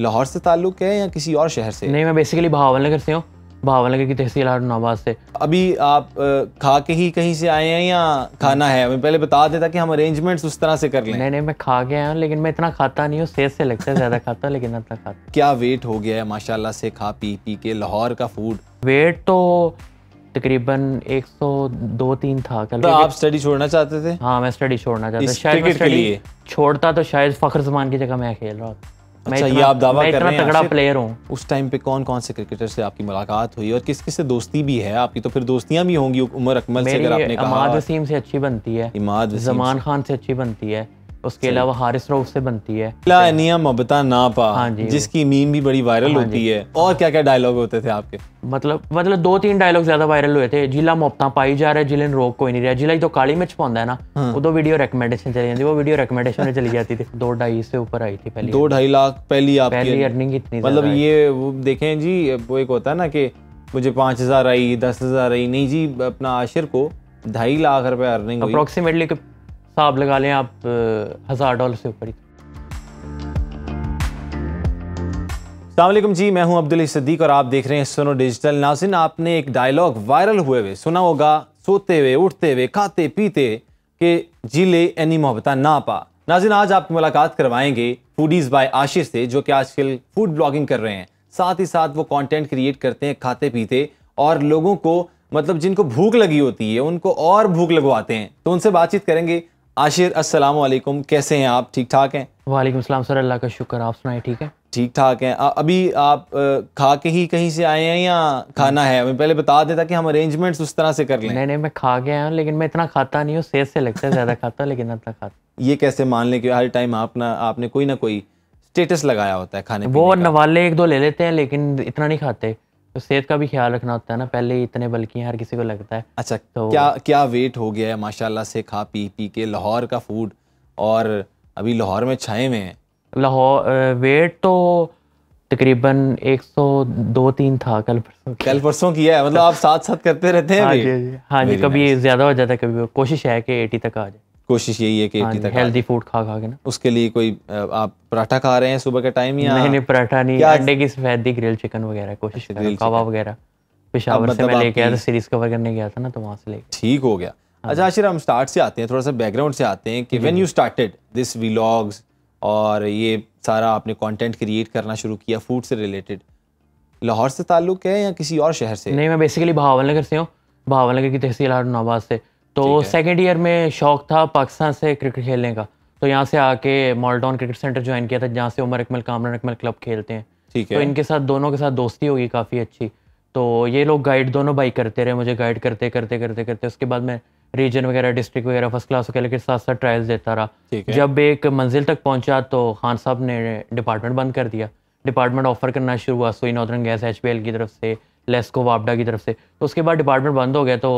लाहौर से ताल्लुक है या किसी और शहर से नहीं मैं बेसिकली भावल नगर से हूँ बहावल नगर की तहसील आरनाबाद से अभी आप खा के ही कहीं से आए हैं या खाना है मैं पहले बता देता कि हम अरेंजमेंट्स उस तरह से कर लें नहीं नहीं मैं खा के आया हूँ लेकिन मैं इतना खाता नहीं हूँ सेहत से लगता है ज़्यादा खाता हूँ लेकिन इतना खाता क्या वेट हो गया है माशाला से खा पी पी के लाहौर का फूड वेट तो तकरीबन एक सौ दो तीन था कल तो आप स्टडी छोड़ना चाहते थे हाँ मैं स्टडी छोड़ना चाहता शायद छोड़ता तो शायद फखर जमान की जगह मैं खेल रहा था अच्छा ये आप दावा कर रहे हैं तगड़ा प्लेयर हूँ उस टाइम पे कौन कौन से क्रिकेटर से आपकी मुलाकात हुई और किस किस से दोस्ती भी है आपकी तो फिर दोस्तियां भी होंगी उमर अकमल से अगर आपने कहा इमाद वसीम से अच्छी बनती है इमाद जमान खान से अच्छी बनती है उसके अलावा हारिस रऊफ से बनती है ला मोहब्बता ना हाँ जी जिसकी मीम भी बड़ी वायरल हाँ होती है और क्या क्या डायलॉग होते थे आपके मतलब मतलब दो तीन डायलॉग ज्यादा वायरल हुए थे जिला मोहब्बता पाई जा रहा है जिले रोक कोई नहीं रहा जिला तो काली मिर्च पाँदा है ना हाँ। उदो वीडियो रिकमेंडेशन चली जाती वो वीडियो रिकमेंडेशन में चली जाती थी दो ढाई से ऊपर आई थी पहले दो ढाई लाख पहली पहली अर्निंग इतनी मतलब ये वो देखे जी वो एक होता है ना कि मुझे पाँच हज़ार आई दस हज़ार आई नहीं जी अपना आशिर को ढाई लाख रुपए अर्निंग अप्रोक्सीमेटली हिसाब लगा लें आप हज़ार डॉलर से ऊपर ही जी मैं हूं अब्दुल सद्दीक और आप देख रहे हैं सुनो डिजिटल नाजिन आपने एक डायलॉग वायरल हुए हुए सुना होगा सोते हुए उठते हुए खाते पीते के जी ले एनी मोहब्बत ना पा नाजिन आज आप मुलाकात करवाएंगे फूडीज़ बाय आशीष से जो कि आजकल फूड ब्लॉगिंग कर रहे हैं साथ ही साथ वो कंटेंट क्रिएट करते हैं खाते पीते और लोगों को मतलब जिनको भूख लगी होती है उनको और भूख लगवाते हैं तो उनसे बातचीत करेंगे आशिर अस्सलाम वालेकुम कैसे हैं आप ठीक ठाक हैं वालेकुम सलाम सर अल्लाह का शुक्र आप सुनाए ठीक है ठीक ठाक हैं अभी आप खा के ही कहीं से आए हैं या खाना है मैं पहले बता देता कि हम अरेंजमेंट्स उस तरह से कर लें नहीं नहीं मैं खा के आया हूँ लेकिन मैं इतना खाता नहीं हूँ सेहत से लगता है ज़्यादा खाता लेकिन इतना खाता ये कैसे मान लें कि हर टाइम आप ना आपने कोई ना कोई स्टेटस लगाया होता है खाने वो नवाले एक दो ले लेते हैं लेकिन इतना नहीं खाते तो सेहत का भी ख्याल रखना होता है ना पहले इतने बल्कि हर किसी को लगता है अच्छा तो क्या क्या वेट हो गया है माशाल्लाह से खा पी पी के लाहौर का फूड और अभी लाहौर में छाए हुए हैं लाहौर वेट तो तकरीबन एक सौ दो तीन था कल परसों कल परसों किया है मतलब आप साथ साथ करते रहते हैं हाँ जी हाँ जी कभी ज़्यादा हो जाता है कभी कोशिश है कि एटी तक आ जाए कोशिश यही है कि हाँ तक हेल्दी फूड खा खा के ना उसके लिए कोई आप पराठा खा रहे हैं सुबह के टाइम या नहीं नहीं पराठा नहीं अंडे की सफेदी ग्रिल चिकन वगैरह कोशिश अच्छा, करें कबाब वगैरह पेशावर से मतलब मैं लेके आया था सीरीज कवर करने गया था ना तो वहां से लेके ठीक हो गया हाँ अच्छा आशिर हम स्टार्ट से आते हैं थोड़ा सा बैकग्राउंड से आते हैं कि when you started this vlogs और ये सारा आपने कंटेंट क्रिएट करना शुरू किया फूड से रिलेटेड लाहौर से ताल्लुक है या किसी और शहर से नहीं मैं बेसिकली बहावल से हूँ बहावल की तहसील आरनाबाद से तो सेकेंड ईयर में शौक था पाकिस्तान से क्रिकेट खेलने का तो यहाँ से आके मॉलडाउन क्रिकेट सेंटर ज्वाइन किया था जहाँ से उमर अकमल कामरान अकमल क्लब खेलते हैं ठीक तो है तो इनके साथ दोनों के साथ दोस्ती होगी काफ़ी अच्छी तो ये लोग गाइड दोनों भाई करते रहे मुझे गाइड करते करते करते करते उसके बाद मैं रीजन वगैरह डिस्ट्रिक्ट वगैरह फर्स्ट क्लास वगैरह के साथ साथ ट्रायल्स देता रहा जब एक मंजिल तक पहुंचा तो खान साहब ने डिपार्टमेंट बंद कर दिया डिपार्टमेंट ऑफर करना शुरू हुआ सोई नॉर्दर्न गैस एच की तरफ से लेस्को वापडा की तरफ से तो उसके बाद डिपार्टमेंट बंद हो गया तो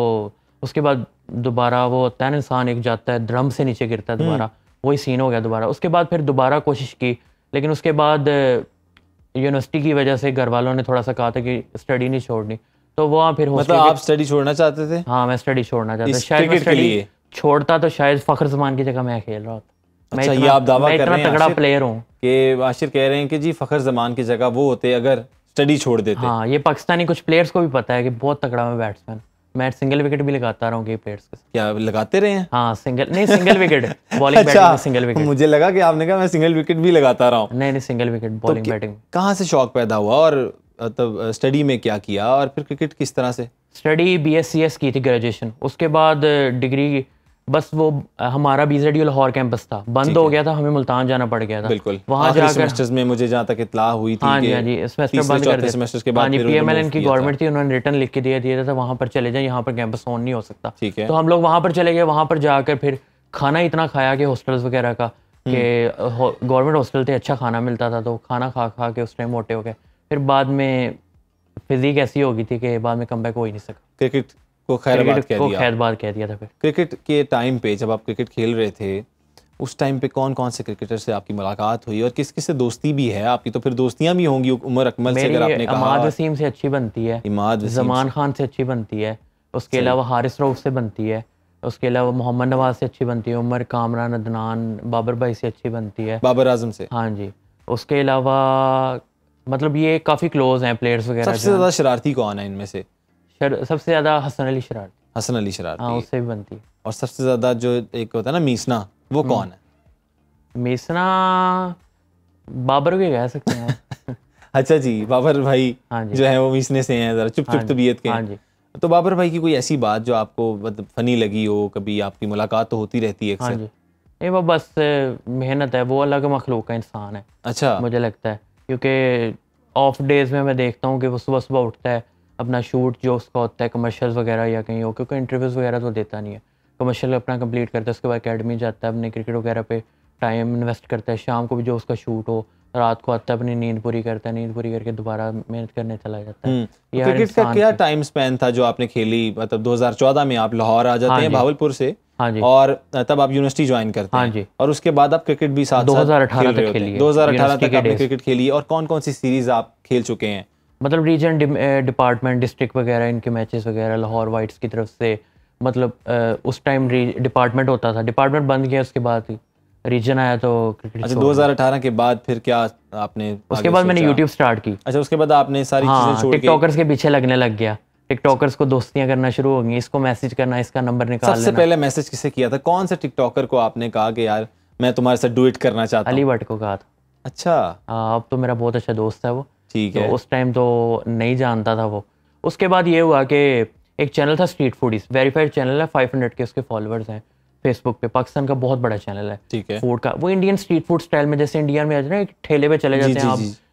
उसके बाद दोबारा वो तैन इंसान एक जाता है ड्रम से नीचे गिरता है दोबारा हम्म। वही सीन हो गया दोबारा उसके बाद फिर दोबारा कोशिश की लेकिन उसके बाद यूनिवर्सिटी की वजह से घर वालों ने थोड़ा सा कहा था कि स्टडी नहीं छोड़नी तो वहाँ फिर मतलब आप स्टडी छोड़ना चाहते थे हाँ मैं स्टडी छोड़ना चाहता शायद छोड़ता तो शायद फखर जमान की जगह मैं खेल रहा था अच्छा ये आप दावा कर रहे हैं तगड़ा प्लेयर हूँ कि आशिर कह रहे हैं कि जी फखर जमान की जगह वो होते अगर स्टडी छोड़ देते हाँ ये पाकिस्तानी कुछ प्लेयर्स को भी पता है कि बहुत तगड़ा मैं बैट्समैन मैं सिंगल विकेट भी लगाता रहा हूँ प्लेयर्स क्या लगाते रहे हैं हाँ सिंगल नहीं सिंगल विकेट बॉलिंग अच्छा, बैटिंग सिंगल विकेट मुझे लगा कि आपने कहा मैं सिंगल विकेट भी लगाता रहा हूँ नहीं नहीं सिंगल विकेट बॉलिंग तो बैटिंग कहाँ से शौक पैदा हुआ और मतलब स्टडी में क्या किया और फिर क्रिकेट किस तरह से स्टडी बी की थी ग्रेजुएशन उसके बाद डिग्री बस वो हमारा बीजेडी लाहौर कैंपस था बंद हो गया था हमें मुल्तान जाना पड़ गया था बिल्कुल वहाँ जाकर में मुझे जहाँ तक इतला हुई थी गवर्नमेंट हाँ हाँ हाँ थी उन्होंने रिटर्न लिख के दिया दिया था तो वहाँ पर चले जाए यहाँ पर कैंपस ऑन नहीं हो सकता तो हम लोग वहाँ पर चले गए वहाँ पर जाकर फिर खाना इतना खाया कि हॉस्टल्स वगैरह का हम्म। कि गवर्नमेंट हॉस्टल थे अच्छा खाना मिलता था तो खाना खा खा के उस टाइम मोटे हो गए फिर बाद में फिजिक ऐसी हो गई थी कि बाद में कम बैक हो ही नहीं सका क्रिकेट को खैराबाद कह दिया खैराबाद कह दिया था फिर क्रिकेट के टाइम पे जब आप क्रिकेट खेल रहे थे उस टाइम पे कौन कौन से क्रिकेटर से आपकी मुलाकात हुई और किस किस से दोस्ती भी है आपकी तो फिर दोस्तियां भी होंगी उमर अकमल से अगर आपने कहा इमाद वसीम से अच्छी बनती है इमाद जमान खान से अच्छी बनती है उसके अलावा हारिस रऊफ से बनती है उसके अलावा मोहम्मद नवाज से अच्छी बनती है उमर कामरान अदनान बाबर भाई से अच्छी बनती है बाबर आजम से हाँ जी उसके अलावा मतलब ये काफ़ी क्लोज हैं प्लेयर्स वगैरह सबसे ज़्यादा शरारती कौन है इनमें से सबसे ज्यादा हसन अली शरारत हसन अली शरारत हाँ उससे भी बनती है और सबसे ज्यादा जो एक होता है ना मीसना वो हम्म। कौन है मीसना बाबर के कह सकते हैं अच्छा जी बाबर भाई हाँ जी, जो है वो मीसने से हैं जरा चुप चुप हाँ तबीयत के हाँ जी तो बाबर भाई की कोई ऐसी बात जो आपको मतलब फनी लगी हो कभी आपकी मुलाकात तो होती रहती है हाँ जी वो बस मेहनत है वो अलग मखलूक का इंसान है अच्छा मुझे लगता है क्योंकि ऑफ डेज में मैं देखता हूँ कि वो सुबह सुबह उठता है अपना शूट जो उसका होता है कमर्शियल वगैरह या कहीं हो क्योंकि इंटरव्यूज़ वगैरह तो देता नहीं है कमर्शियल अपना कंप्लीट करता है उसके बाद अकेडमी जाता है अपने क्रिकेट वगैरह पे टाइम इन्वेस्ट करता है शाम को भी जो उसका शूट हो रात को आता है अपनी नींद पूरी करता है नींद पूरी करके दोबारा मेहनत करने चला जाता है क्रिकेट हम्म, तो का क्या टाइम स्पेन था जो आपने खेली मतलब 2014 में आप लाहौर आ जाते हाँ हैं भावलपुर से हाँ जी और तब आप यूनिवर्सिटी ज्वाइन करते हैं हाँ जी और उसके बाद आप क्रिकेट भी साथ दो अठारह तक खेली अठारह तक आपने क्रिकेट खेली और कौन कौन सी सीरीज आप खेल चुके हैं मतलब रीजन डिपार्टमेंट डिस्ट्रिक्ट वगैरह इनके मैचेस वगैरह लाहौर वाइट्स की तरफ से मतलब आ, uh, उस टाइम डिपार्टमेंट होता था डिपार्टमेंट बंद किया उसके बाद ही रीजन आया तो क्रिकेट अच्छा, हजार अठारह के बाद फिर क्या आपने उसके बाद मैंने यूट्यूब स्टार्ट की अच्छा उसके बाद आपने सारी हाँ, चीजें टिकटॉकर्स के पीछे लगने लग गया टिकटॉकर्स को दोस्तियां करना शुरू हो गई इसको मैसेज करना इसका नंबर निकाल सबसे पहले मैसेज किसे किया था कौन से टिकटॉकर को आपने कहा कि यार मैं तुम्हारे साथ डुएट करना चाहता अली भट्ट को कहा था अच्छा हाँ, अब तो मेरा बहुत अच्छा दोस्त है वो ठीक तो है उस टाइम तो नहीं जानता था वो उसके बाद ये हुआ कि एक चैनल था स्ट्रीट फूडीज वेरीफाइड चैनल है हंड्रेड के उसके फॉलोअर्स हैं फेसबुक पे पाकिस्तान का बहुत बड़ा चैनल है ठीक है फूड का वो इंडियन स्ट्रीट फूड स्टाइल में जैसे इंडिया में ना एक ठेले पे चले जाते हैं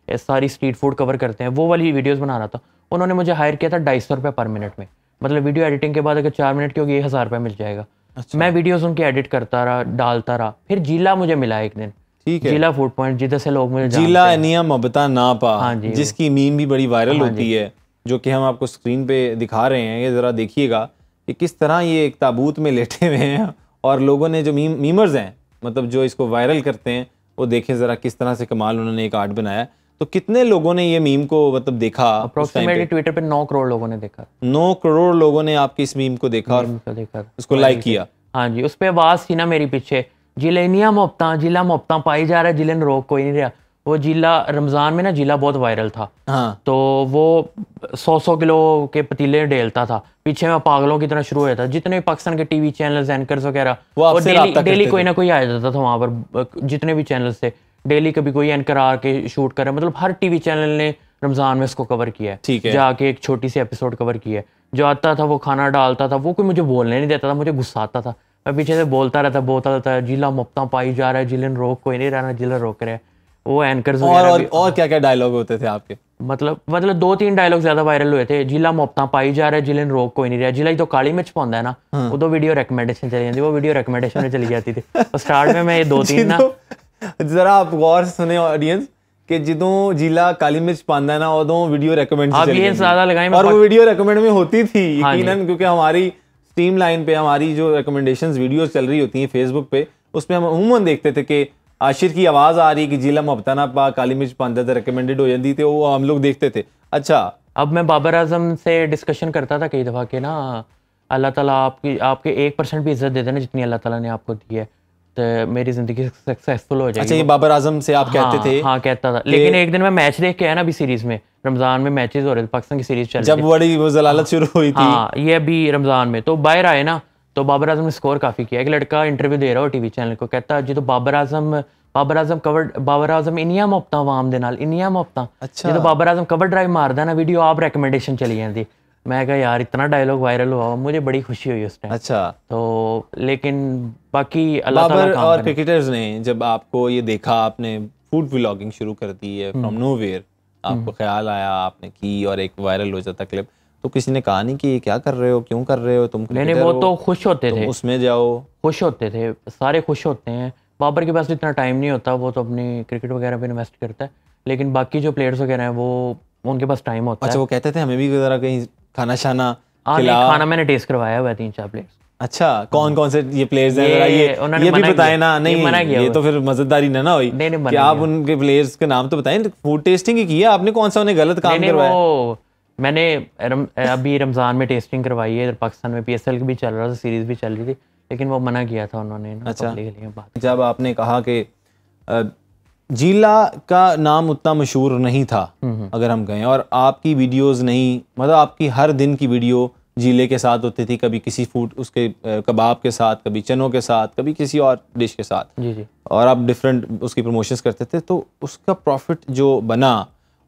आप सारी स्ट्रीट फूड कवर करते हैं वो वाली वीडियोस बना रहा था उन्होंने मुझे हायर किया था ढाई सौ रुपये पर मिनट में मतलब वीडियो एडिटिंग के बाद अगर चार मिनट की होगी हज़ार रुपये मिल जाएगा अच्छा। मैं वीडियोस उनके एडिट करता रहा डालता रहा फिर जीला मुझे मिला एक दिन ठीक है जिला फूड पॉइंट जिधर से लोग मिल जिला अनिया मबता नापा हाँ जी जिसकी मीम भी बड़ी वायरल हाँ होती है जो कि हम आपको स्क्रीन पे दिखा रहे हैं ये ज़रा देखिएगा कि किस तरह ये एक ताबूत में लेटे हुए हैं और लोगों ने जो मीम मीमर्स हैं मतलब जो इसको वायरल करते हैं वो देखें ज़रा किस तरह से कमाल उन्होंने एक आर्ट बनाया तो कितने लोगों ने ये मीम को मतलब देखा अप्रोक्सीमेटली ट्विटर पे नौ करोड़ लोगों ने देखा नौ करोड़ लोगों ने आपकी इस मीम को देखा मीम और देखा उसको लाइक किया हाँ जी उस पर आवाज़ थी ना मेरी पीछे जिलेनिया मोहब्ता जिला मोहब्ता पाई जा रहा है जिले ने रोक कोई नहीं रहा वो जिला रमज़ान में ना जिला बहुत वायरल था हाँ। तो वो सौ सौ किलो के पतीले डेलता था पीछे में पागलों की तरह शुरू हो जाता जितने भी पाकिस्तान के टीवी चैनल्स एंकर्स वगैरह वो डेली डेली कोई ना कोई आ जाता था वहां पर जितने भी चैनल्स थे डेली कभी कोई एंकर आके शूट करे मतलब हर टीवी चैनल ने रमज़ान में इसको कवर किया है जाके एक छोटी सी एपिसोड कवर किया है जो आता था वो खाना डालता था वो कोई मुझे बोलने नहीं देता था मुझे गुस्सा आता था मैं पीछे से बोलता रहता बोलता रहता जिला मुफ्ता पाई जा रहा है जिलन रोक कोई नहीं रहना जिला रोक रहे वो एंकर और, और, और क्या क्या डायलॉग होते थे आपके मतलब मतलब दो तीन डायलॉग ज्यादा वायरल हुए थे जिला मुफ्ता पाई जा रहा है जिलन रोक कोई नहीं रहा जिला तो काली मिर्च पाँदा है ना हाँ। वो तो वीडियो रिकमेंडेशन चली जाती वो वीडियो रिकमेंडेशन में चली जाती थी स्टार्ट तो में मैं ये दो तीन ना जरा आप गौर सुने ऑडियंस कि जो जिला काली मिर्च है ना उदो वीडियो रिकमेंड आप ये ज्यादा लगाएं और वो वीडियो रेकमेंड में होती थी हाँ यकीनन क्योंकि हमारी स्टीम लाइन पे हमारी जो रिकमेंडेशन वीडियोज चल रही होती हैं फेसबुक पे उसमें हम अमूमन देखते थे कि आशिर की आवाज़ आ रही कि जिला मबताना पा काली मिर्च पांदा रिकमेंडेड हो जाती थी वो हम लोग देखते थे अच्छा अब मैं बाबर आजम से डिस्कशन करता था कई दफ़ा के ना अल्लाह ताला आपकी आपके एक परसेंट भी इज्जत दे देना जितनी अल्लाह ताला ने आपको दी है तो मेरी जिंदगी सक्सेसफुल हो जाएगी अच्छा ये बाबर आजम से आप हाँ, कहते थे हाँ कहता था लेकिन एक दिन मैं मैच देख के आया ना अभी सीरीज में रमजान में मैचेस हो रहे थे पाकिस्तान की सीरीज चल जब बड़ी वो जलालत शुरू हुई थी हाँ ये अभी रमजान में तो बाहर आए ना तो बाबर आजम ने स्कोर काफ़ी किया एक लड़का इंटरव्यू दे रहा हो टीवी चैनल को कहता जी तो बाबर आजम ਬਾਬਰ ਆਜ਼ਮ ਕਵਰ ਬਾਬਰ ਆਜ਼ਮ ਇੰਨੀਆਂ ਮੁਫਤਾਂ ਆਵਾਮ ਦੇ ਨਾਲ ਇੰਨੀਆਂ ਮੁਫਤਾਂ ਜਦੋਂ ਬਾਬਰ ਆਜ਼ਮ ਕਵਰ ਡਰਾਈਵ ਮਾਰਦਾ ਨਾ ਵੀਡੀਓ ਆਪ ਰეკਮੈਂਡੇਸ਼ਨ ਚਲੀ ਜਾਂਦੀ मैं कहा यार इतना डायलॉग वायरल हुआ मुझे बड़ी खुशी हुई उस टाइम अच्छा तो लेकिन बाकी अल्लाह बाबर और क्रिकेटर्स ने जब आपको ये देखा आपने फूड व्लॉगिंग शुरू कर दी है फ्रॉम नो वेयर आपको हम्म। ख्याल आया आपने की और एक वायरल हो जाता क्लिप तो किसी ने कहा नहीं कि ये क्या कर रहे हो क्यों कर रहे हो तुम नहीं वो तो खुश होते थे उसमें जाओ खुश होते थे सारे खुश होते हैं बाबर के पास इतना टाइम नहीं होता वो तो अपनी क्रिकेट वगैरह पे इन्वेस्ट करता है लेकिन बाकी जो प्लेयर्स वगैरह हैं वो उनके पास टाइम होता अच्छा, है अच्छा वो कहते थे हमें भी ज़रा कहीं खाना शाना हाँ, खाना मैंने टेस्ट करवाया हुआ तीन चार प्लेट अच्छा कौन कौन से ये प्लेयर्स हैं जरा ये ये भी बताए ना नहीं मना ये तो फिर मजेदारी ना ना हुई कि आप उनके प्लेयर्स के नाम तो बताएं फूड तो टेस्टिंग ही किया आपने कौन सा उन्हें गलत काम करवाया मैंने रम, अभी रमजान में टेस्टिंग करवाई है पाकिस्तान में पीएसएल भी चल रहा था सीरीज भी चल रही थी लेकिन वो मना किया था उन्होंने अच्छा जब आपने कहा कि जिला का नाम उतना मशहूर नहीं था हम्म, हम्म। अगर हम कहें और आपकी वीडियोस नहीं मतलब आपकी हर दिन की वीडियो जीले के साथ होती थी कभी किसी फूड उसके कबाब के साथ कभी चनों के साथ कभी किसी और डिश के साथ जी जी और आप डिफरेंट उसकी प्रमोशंस करते थे तो उसका प्रॉफिट जो बना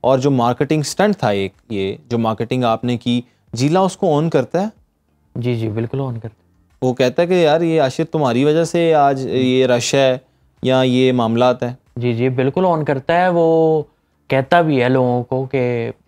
और जो मार्केटिंग स्टंट था एक ये जो मार्केटिंग आपने की जिला उसको ऑन करता है जी जी बिल्कुल ऑन करता है वो कहता है कि यार ये आशिर तुम्हारी वजह से आज ये रश है या ये मामला है जी जी बिल्कुल ऑन करता है वो कहता भी है लोगों को कि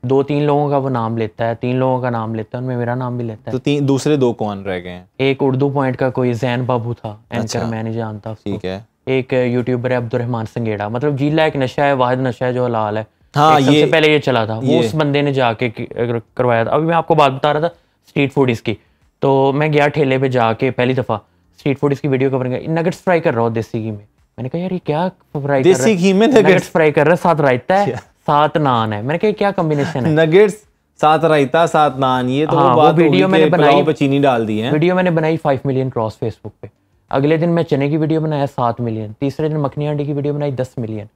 दो तीन लोगों का वो नाम लेता है तीन लोगों का नाम लेता है उनमें मेरा नाम भी लेता है तो तीन दूसरे दो कौन रह गए एक उर्दू पॉइंट का कोई जैन बाबू था एंकर अच्छा। मैं नहीं जानता ठीक है एक यूट्यूबर है अब्दुलरहमान संगेड़ा मतलब जीला एक नशा है वाहिद नशा है जो हलाल है हाँ, सबसे पहले ये चला था वो उस बंदे ने जाके करवाया था अभी मैं आपको बात बता रहा था स्ट्रीट फूड इसकी तो मैं गया ठेले पे जाके पहली दफ़ा स्ट्रीट फूड इसकी वीडियो कवर नगेट्स ट्राई कर रहा हूँ देसी घी में मैंने कहा यार ये क्या फ्राई देसी घी में नगेट्स फ्राई कर रहा है साथ रायता है अच्छा। साथ नान है मैंने कहा क्या कॉम्बिनेशन है नगेट्स साथ रायता साथ नान ये तो हाँ, वो, वीडियो मैंने बनाई पे चीनी डाल दी है वीडियो मैंने बनाई फाइव मिलियन क्रॉस फेसबुक पे अगले दिन मैं चने की वीडियो बनाया सात मिलियन तीसरे दिन मखनी आंटी की वीडियो बनाई दस मिलियन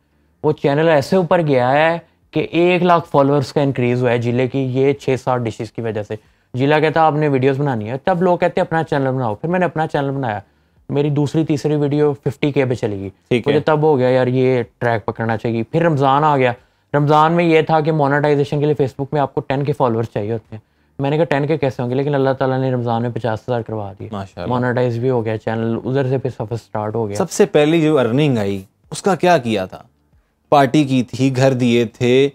वो चैनल ऐसे ऊपर गया है कि एक लाख फॉलोअर्स का इंक्रीज हुआ है जिले की ये छः सात डिशेज की वजह से जिला कहता आपने वीडियोस बनानी है तब लोग कहते हैं अपना चैनल बनाओ फिर मैंने अपना चैनल बनाया मेरी दूसरी तीसरी वीडियो फिफ्टी के पे चलेगी मुझे तब हो गया यार ये ट्रैक पकड़ना चाहिए फिर रमज़ान आ गया रमज़ान में ये था कि मोनेटाइजेशन के लिए फेसबुक में आपको टेन के फॉलोअर्स चाहिए होते हैं मैंने कहा टेन के कैसे होंगे लेकिन अल्लाह ताला ने रमज़ान में पचास हज़ार करवा दिए मोनेटाइज भी हो गया चैनल उधर से फिर सफ़र स्टार्ट हो गया सबसे पहली जो अर्निंग आई उसका क्या किया था पार्टी की थी घर दिए थे आ,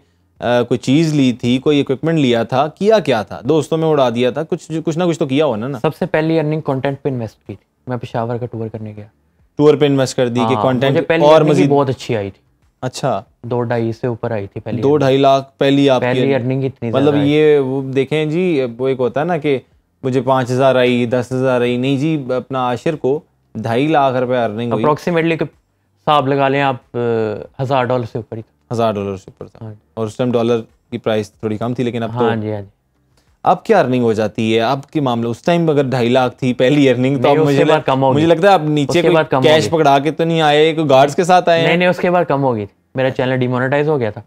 कोई चीज़ ली थी कोई इक्विपमेंट लिया था किया क्या था दोस्तों में उड़ा दिया था कुछ कुछ ना कुछ तो किया होना ना सबसे पहली अर्निंग कंटेंट पे इन्वेस्ट की थी मैं पिशावर का टूर करने गया टूर पे इन्वेस्ट कर दी हाँ, कि कंटेंट और मजीद बहुत अच्छी आई थी अच्छा दो ढाई से ऊपर आई थी पहली दो ढाई लाख पहली आप पहली अर्निंग इतनी मतलब ये वो देखें जी वो एक होता है ना कि मुझे पाँच हज़ार आई दस हज़ार आई नहीं जी अपना आशिर को ढाई लाख रुपए अर्निंग अप्रोक्सीमेटली हिसाब लगा लें आप हज़ार डॉलर से ऊपर ही हज़ार डॉलर से ऊपर था हाँ और उस टाइम डॉलर की प्राइस थोड़ी कम थी लेकिन अब तो हाँ जी हाँ जी अब क्या अर्निंग हो जाती है अब के मामले उस टाइम अगर ढाई लाख थी पहली अर्निंग तो मुझे लग, कम होगी मुझे लगता है आप नीचे के बाद कैश पकड़ा के तो नहीं आए कोई गार्ड्स के साथ आए नहीं नहीं उसके बाद कम होगी मेरा चैनल डिमोनेटाइज हो गया था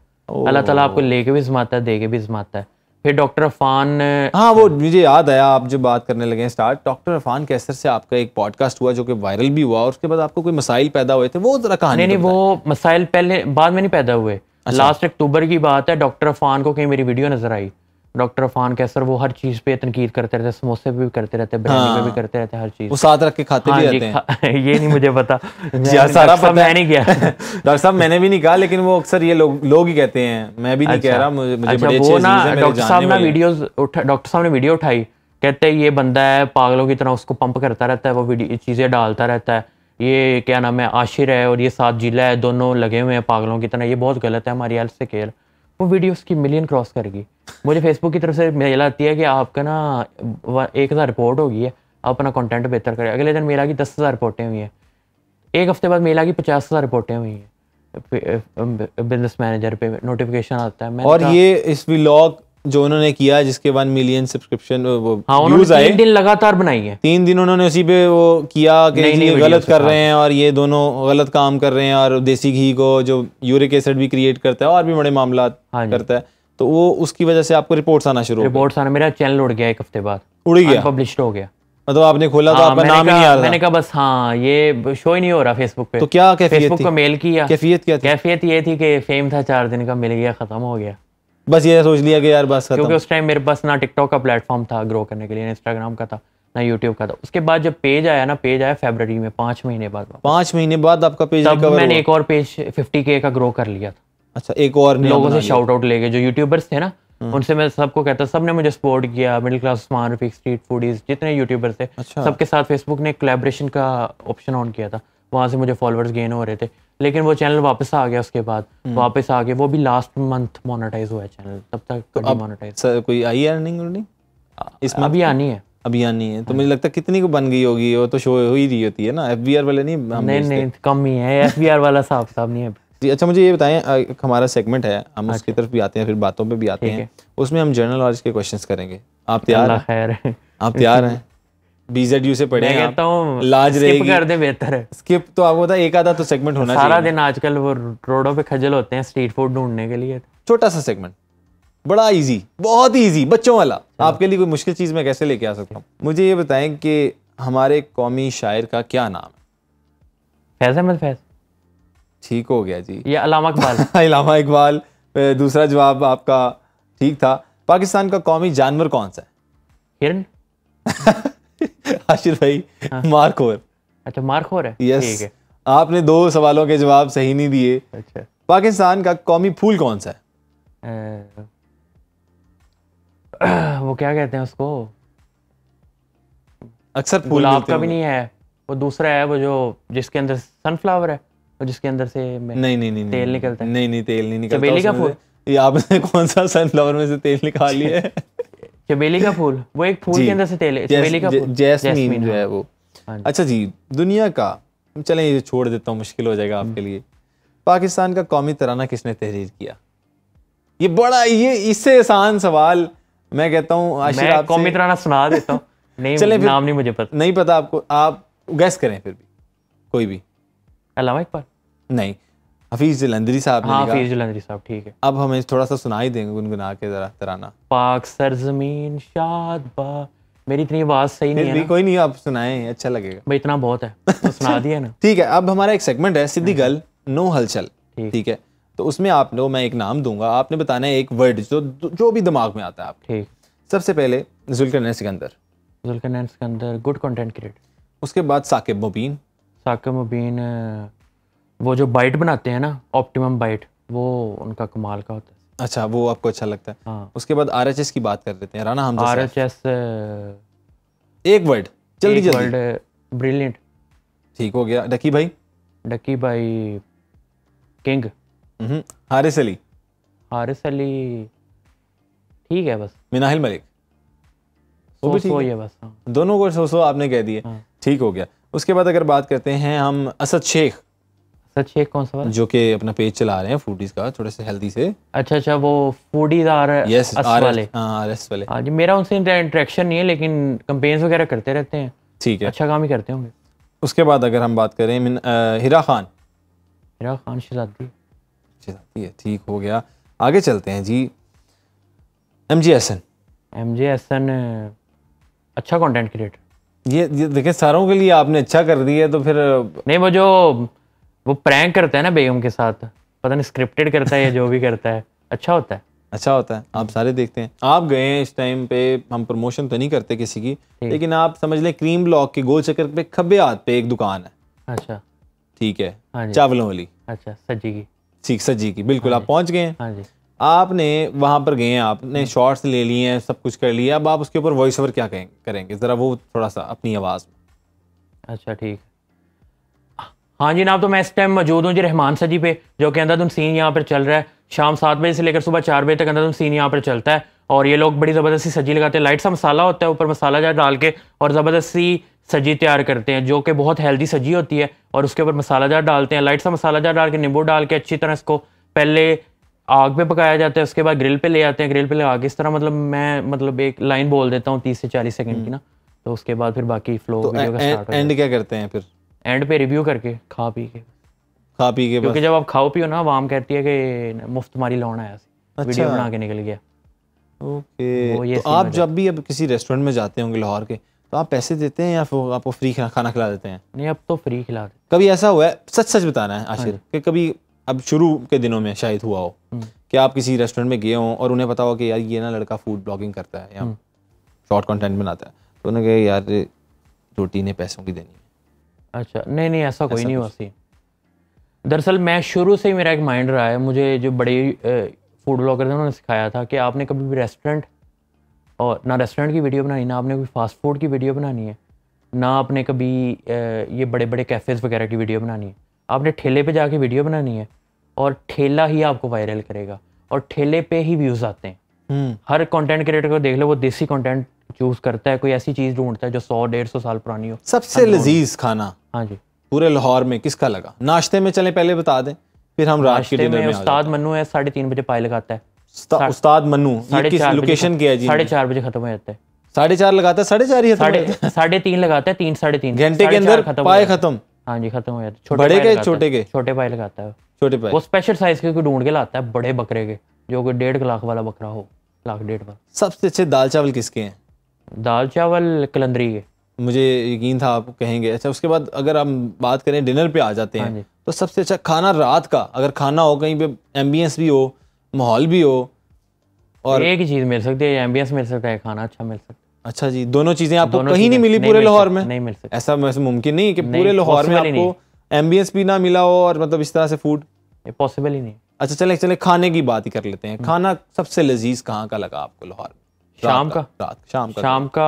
अल्लाह तला आपको लेके भी जमाता है दे के भी जमाता है फिर डॉक्टर अफान हाँ वो मुझे याद आया आप जो बात करने लगे हैं स्टार्ट डॉक्टर अफान कैसर से आपका एक पॉडकास्ट हुआ जो कि वायरल भी हुआ और उसके बाद आपको कोई मसाइल पैदा हुए थे वो जरा कहानी नहीं नहीं वो मसाइल पहले बाद में नहीं पैदा हुए अच्छा। लास्ट अक्टूबर की बात है डॉक्टर अफान को कहीं मेरी वीडियो नजर आई डॉक्टर अफान कैसर वो हर चीज़ पे तनकीद करते रहते समोसे भी करते रहते बिरयानी हाँ। भी करते रहते हर चीज़ वो साथ रख के खाते हाँ, भी रहते हैं ये नहीं मुझे पता हाँ, सारा पता मैं नहीं किया डॉक्टर साहब मैंने भी नहीं कहा लेकिन वो अक्सर ये लोग लोग ही कहते हैं मैं भी नहीं कह अच्छा। रहा मुझे अच्छा, डॉक्टर साहब ने वीडियो डॉक्टर साहब ने वीडियो उठाई कहते हैं ये बंदा है पागलों की तरह उसको पंप करता रहता है वो चीज़ें डालता रहता है ये क्या नाम है आशिर है और ये साथ जिला है दोनों लगे हुए हैं पागलों की तरह ये बहुत गलत है हमारी हेल्थ से केयर वो वीडियो उसकी मिलियन क्रॉस करेगी मुझे फेसबुक की तरफ से मेल आती है कि आपका ना एक हज़ार रिपोर्ट होगी है आप अपना कंटेंट बेहतर करें अगले दिन मेरा की दस हज़ार रिपोर्टें हुई हैं एक हफ्ते बाद मेरा की पचास हज़ार रिपोर्टें हुई हैं बिजनेस मैनेजर पे नोटिफिकेशन आता है और ये इस व्लॉग जो उन्होंने किया जिसके वन मिलियन सब्सक्रिप्शन वो हाँ, व्यूज आए दिन लगातार बनाई है तीन दिन उन्होंने उसी पे वो किया कि नहीं, नहीं, गलत तो कर रहे हाँ। हैं और ये दोनों गलत काम कर रहे हैं और देसी घी को जो यूरिक एसिड भी क्रिएट करता है और भी बड़े मामला हाँ करता है तो वो उसकी वजह से आपको रिपोर्ट आना शुरू रिपोर्ट आना मेरा चैनल उड़ गया एक हफ्ते बाद उड़ गया पब्लिश हो गया मतलब आपने खोला तो हाँ, आपका नाम नहीं आ रहा मैंने कहा बस हाँ ये शो ही नहीं हो रहा फेसबुक पे तो क्या फेसबुक को मेल किया कैफियत क्या कैफियत ये थी कि फेम था चार दिन का मिल गया खत्म हो गया बस ये सोच लिया कि यार बस क्योंकि उस टाइम मेरे पास ना टिकटॉक का प्लेटफॉर्म था ग्रो करने के लिए ना इंस्टाग्राम का था ना यूट्यूब का था उसके बाद जब पेज आया ना पेज आया फेबररी में पांच महीने बाद पांच महीने बाद आपका पेज तब मैंने एक और पेज फिफ्टी के का ग्रो कर लिया था अच्छा एक और लोगों से शाउट आउट लेके जो यूट्यूबर्स थे ना हम्म। उनसे मैं सबको कहता सबने मुझे सपोर्ट किया मिडिल क्लास स्मान स्ट्रीट फूडीज जितने यूट्यूबर्स थे अच्छा। सबके साथ फेसबुक ने कोलेब्रेशन का ऑप्शन ऑन किया था वहाँ से मुझे फॉलोअर्स गेन हो रहे थे लेकिन वो चैनल वापस आ गया उसके बाद हम्म। वापस आ गया वो भी लास्ट मंथ मोनेटाइज हुआ है चैनल तब तक तो कोई आई अर्निंग इसमें अभी आनी है अभी आनी है तो हाँ। मुझे लगता है कितनी को बन गई होगी वो तो शो हो ही रही होती है ना एफ वाले नहीं नहीं नहीं कम ही है एफ वाला साहब साहब नहीं है जी अच्छा मुझे ये बताएं हमारा सेगमेंट है हम अच्छा। उसकी तरफ भी आते हैं फिर बातों पे भी आते हैं उसमें हम जर्नल नॉलेज के क्वेश्चंस करेंगे आप तैयार हैं आप तैयार हैं बीजेडयू से पढ़े हैं लाज रहेगी कर दे बेहतर है स्किप तो आपको पता एक आधा तो सेगमेंट होना सारा चाहिए दिन आजकल वो रोडों पे खजल होते हैं स्ट्रीट फूड ढूंढने के लिए छोटा सा सेगमेंट बड़ा इजी बहुत इजी बच्चों वाला हाँ। आपके लिए कोई मुश्किल चीज़ मैं कैसे लेके आ सकता हूँ मुझे ये बताएं कि हमारे कौमी शायर का क्या नाम है फैज अहमद फैज ठीक हो गया जी ये अलामा इकबाल अलामा इकबाल दूसरा जवाब आपका ठीक था पाकिस्तान का कौमी जानवर कौन सा है हिरन आशिर भाई हाँ। मार्क अच्छा मार्क है यस है। आपने दो सवालों के जवाब सही नहीं दिए अच्छा पाकिस्तान का कौमी फूल कौन सा है वो क्या कहते हैं उसको अक्सर फूल गुलाब का भी नहीं है वो दूसरा है वो जो जिसके अंदर सनफ्लावर है और जिसके अंदर से नहीं नहीं नहीं तेल निकलता है नहीं नहीं तेल नहीं निकलता चमेली का फूल ये आपने कौन सा सनफ्लावर में से तेल निकाल लिया है चमेली का फूल वो एक फूल के अंदर से तेल है चमेली का फूल जैस्मीन जो है हाँ। वो हाँ अच्छा जी दुनिया का चलें ये छोड़ देता हूँ मुश्किल हो जाएगा आपके हम्म। लिए पाकिस्तान का कौमी तराना किसने तहरीर किया ये बड़ा ये इससे आसान सवाल मैं कहता हूँ कौमी तराना सुना देता हूँ नहीं चले नाम नहीं मुझे पता नहीं पता आपको आप गैस करें फिर भी कोई भी अलावा इकबाल नहीं हफीज जलंदरी साहब हाँ हफीज जलंदरी साहब ठीक है अब हमें थोड़ा सा सुनाई देंगे गुनगुना के जरा तराना पाक सरजमीन शाद बा मेरी इतनी आवाज सही नहीं है कोई नहीं आप सुनाए अच्छा लगेगा भाई इतना बहुत है तो सुना दिया ना ठीक है अब हमारा एक सेगमेंट है सिद्धि गल हम्म, हम्म। नो हलचल ठीक है तो उसमें आप लोग मैं एक नाम दूंगा आपने बताना है एक वर्ड जो जो भी दिमाग में आता है आप ठीक सबसे पहले Zulqar Sikandar Zulqar Sikandar good content creator उसके बाद साकिब मुबीन साकिब मुबीन वो जो बाइट बनाते हैं ना ऑप्टिमम बाइट वो उनका कमाल का होता है अच्छा वो आपको अच्छा लगता है हाँ। उसके बाद आर की बात कर लेते हैं राना हम आर एच एस एक वर्ड जल्दी जल्दी वर्ड ब्रिलियंट ठीक हो गया डकी भाई डकी भाई किंग हम्म, हारिस अली हारिस अली ठीक है बस मिनाहिल मलिक वो भी ठीक है बस हाँ। दोनों को सो सो आपने कह दिए हाँ। ठीक हो गया उसके बाद अगर बात करते हैं हम असद शेख सर कौन सा जो कि अपना पेज चला रहे हैं फूडीज का थोड़े से हेल्दी से अच्छा अच्छा वो फूडीज आर यस आर वाले हां एस वाले हां हाँ जी मेरा उनसे इंटरेक्शन नहीं है लेकिन वगैरह करते रहते हैं ठीक है अच्छा काम ही करते होंगे उसके बाद अगर हम बात करें मिन हिरा खान खान शहजादी शहजादी है ठीक हो गया आगे चलते हैं जी M G S N M G S N अच्छा कंटेंट क्रिएटर ये, ये देखिए सारों के लिए आपने अच्छा कर दिया तो फिर नहीं वो जो वो प्रैंक करता है ना बेगम के साथ पता नहीं स्क्रिप्टेड करता है या जो भी करता है अच्छा होता है अच्छा होता है आप सारे देखते हैं आप गए हैं इस टाइम पे हम प्रमोशन तो नहीं करते किसी की लेकिन आप समझ लें क्रीम ब्लॉक के गोल चक्कर पे खब्बे हाथ पे एक दुकान है अच्छा ठीक है हाँ चावलों वाली अच्छा सज्जी की ठीक सज्जी की बिल्कुल हाँ आप पहुंच गए हैं हाँ आपने वहां पर गए हैं आपने शॉर्ट्स ले लिए हैं सब कुछ कर लिया अब आप उसके ऊपर वॉइस ओवर क्या करेंगे जरा वो थोड़ा सा अपनी आवाज में अच्छा ठीक हाँ जी नाम तो मैं इस टाइम मौजूद हूँ जी रहमान सजी पे जो कि अंधाधुन सीन यहाँ पर चल रहा है शाम सात बजे से लेकर सुबह चार बजे तक अंधाधुन सीन यहाँ पर चलता है और ये लोग बड़ी ज़बरदस्ती सजी लगाते हैं लाइट सा मसाला होता है ऊपर मसाला जार डाल के और ज़बरदस्ती सजी तैयार करते हैं जो कि बहुत हेल्दी सजी होती है और उसके ऊपर मसाला जार डालते हैं लाइट सा मसाला जार डाल के नींबू डाल के अच्छी तरह इसको पहले आग पे पकाया जाता है उसके बाद ग्रिल पे ले आते हैं ग्रिल पे ले के इस तरह मतलब मैं मतलब एक लाइन बोल देता हूँ तीस से चालीस सेकंड की ना हम्म। तो उसके बाद फिर बाकी फ्लो तो वीडियो का स्टार्ट एंड क्या करते हैं फिर एंड पे रिव्यू करके खा पी के खा पी के क्योंकि जब आप खाओ पियो ना वाम कहती है कि मुफ्त मारी लौन आया अच्छा। वीडियो बना के निकल गया ओके तो आप जब भी अब किसी रेस्टोरेंट में जाते होंगे लाहौर के तो आप पैसे देते हैं या फिर आपको फ्री खाना खिला देते हैं नहीं अब तो फ्री खिला देते कभी ऐसा हुआ है सच सच बताना है आशिर हाँ कि कभी अब शुरू के दिनों में शायद हुआ हो हम्म। कि आप किसी रेस्टोरेंट में गए हों और उन्हें पता हो कि यार ये ना लड़का फूड ब्लॉगिंग करता है या शॉर्ट हम्म। कंटेंट बनाता है तो उन्होंने कहा यार रोटी ने पैसों की देनी अच्छा नहीं नहीं ऐसा, ऐसा कोई नहीं हुआ दरअसल मैं शुरू से ही मेरा एक माइंड रहा है मुझे जो बड़े फूड ब्लॉगर थे उन्होंने सिखाया था कि आपने कभी भी रेस्टोरेंट और ना रेस्टोरेंट की वीडियो बनानी ना आपने कोई फास्ट फूड की वीडियो बनानी है ना आपने कभी ये बड़े बड़े कैफ़ेज़ वगैरह की वीडियो बनानी है आपने ठेले पे जाके वीडियो बनानी है और ठेला ही आपको वायरल करेगा और ठेले पे ही व्यूज़ आते हैं हम्म। हर कंटेंट क्रिएटर को देख लो वो देसी कंटेंट चूज़ करता है कोई ऐसी चीज़ ढूंढता है जो सौ डेढ़ सौ साल पुरानी हो सबसे लजीज खाना हाँ जी पूरे लाहौर में किसका लगा नाश्ते में चले पहले बता दें फिर हम रात में उस्ताद मनु है साढ़े तीन बजे पाए लगाता है उस्ताद मनु किस लोकेशन किया जी साढ़े चार बजे खत्म हो जाता है साढ़े चार लगाता है साढ़े चार ही साढ़े तीन लगाता है तीन साढ़े तीन घंटे के अंदर पाए खत्म हाँ जी खत्म हो जाते छोटे बड़े के छोटे के छोटे पाए लगाता है छोटे पाए वो स्पेशल साइज के ढूंढ के लाता है बड़े बकरे के जो कि डेढ़ लाख वाला बकरा हो लाख डेढ़ सबसे अच्छे दाल चावल किसके हैं दाल चावल कलंदरी के मुझे यकीन था आप कहेंगे अच्छा उसके बाद अगर हम बात करें डिनर पे आ जाते हैं हाँ तो सबसे अच्छा खाना रात का अगर खाना हो कहीं पे एम्बियंस भी हो माहौल भी हो और एक ही चीज़ मिल सकती है एम्बियंस मिल सकता है खाना अच्छा मिल सकता है अच्छा जी दोनों चीज़ें आपको दोनों कहीं नहीं मिली पूरे लाहौर में नहीं मिल सकती ऐसा वैसे मुमकिन नहीं कि पूरे लाहौर में आपको एम्बियंस भी ना मिला हो और मतलब इस तरह से फूड पॉसिबल ही नहीं अच्छा चले चले खाने की बात ही कर लेते हैं हम्म। खाना सबसे लजीज कहाँ का लगा आपको लाहौर में शाम का, रात शाम का शाम का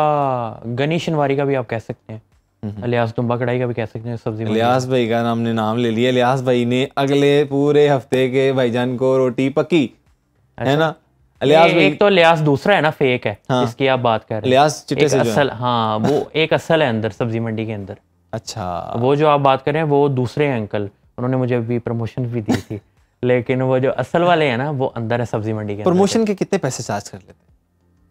गनी शनवारी का भी आप कह सकते हैं हम्म, हम्म। अलियास दुम्बा कढ़ाई का भी कह सकते हैं सब्जी अलियास भाई का नाम ने नाम ले लिया अलियास भाई ने अगले पूरे हफ्ते के भाईजान को रोटी पकी है अच्छा। ना अलियास एक तो अलियास दूसरा है ना फेक है हाँ, जिसकी आप बात कर रहे हैं अलियास चिट्टे से असल हाँ वो एक असल है अंदर सब्जी मंडी के अंदर अच्छा वो जो आप बात कर रहे हैं वो दूसरे अंकल उन्होंने मुझे अभी प्रमोशन भी दी थी लेकिन वो जो असल वाले हैं ना वो अंदर है सब्जी मंडी के प्रमोशन के कितने पैसे चार्ज कर लेते हैं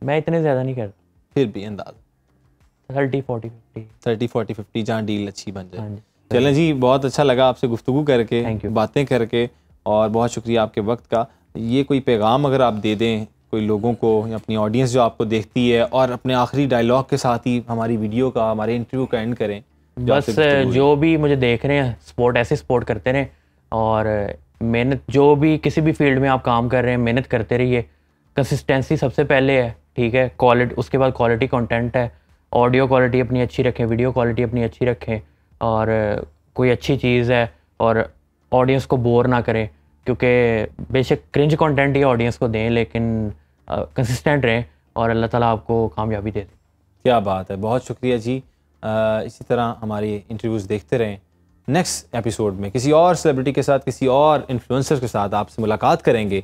मैं इतने ज़्यादा नहीं करता फिर भी अंदाज thirty forty fifty thirty forty fifty जहाँ डील अच्छी बन जाए हाँ चलें जी बहुत अच्छा लगा आपसे गुफ्तु करके बातें करके और बहुत शुक्रिया आपके वक्त का ये कोई पैगाम अगर आप दे दें कोई लोगों को या अपनी ऑडियंस जो आपको देखती है और अपने आखिरी डायलॉग के साथ ही हमारी वीडियो का हमारे इंटरव्यू का एंड करें तो बस जो भी मुझे देख रहे हैं स्पोर्ट ऐसे स्पोर्ट करते रहें और मेहनत जो भी किसी भी फील्ड में आप काम कर रहे हैं मेहनत करते रहिए कंसिस्टेंसी सबसे पहले है ठीक है क्वालिटी उसके बाद क्वालिटी कंटेंट है ऑडियो क्वालिटी अपनी अच्छी रखें वीडियो क्वालिटी अपनी अच्छी रखें और कोई अच्छी चीज़ है और ऑडियंस को बोर ना करें क्योंकि बेशक क्रिंज कंटेंट ही ऑडियंस को दें लेकिन कंसिस्टेंट रहें और अल्लाह ताला आपको कामयाबी दे दें क्या बात है बहुत शुक्रिया जी आ, इसी तरह हमारी इंटरव्यूज़ देखते रहें नेक्स्ट एपिसोड में किसी और सेलिब्रिटी के साथ किसी और इन्फ्लुएंसर के साथ आपसे मुलाकात करेंगे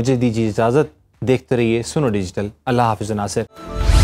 मुझे दीजिए इजाज़त देखते रहिए सुनो डिजिटल अल्लाह हाफिज नासिर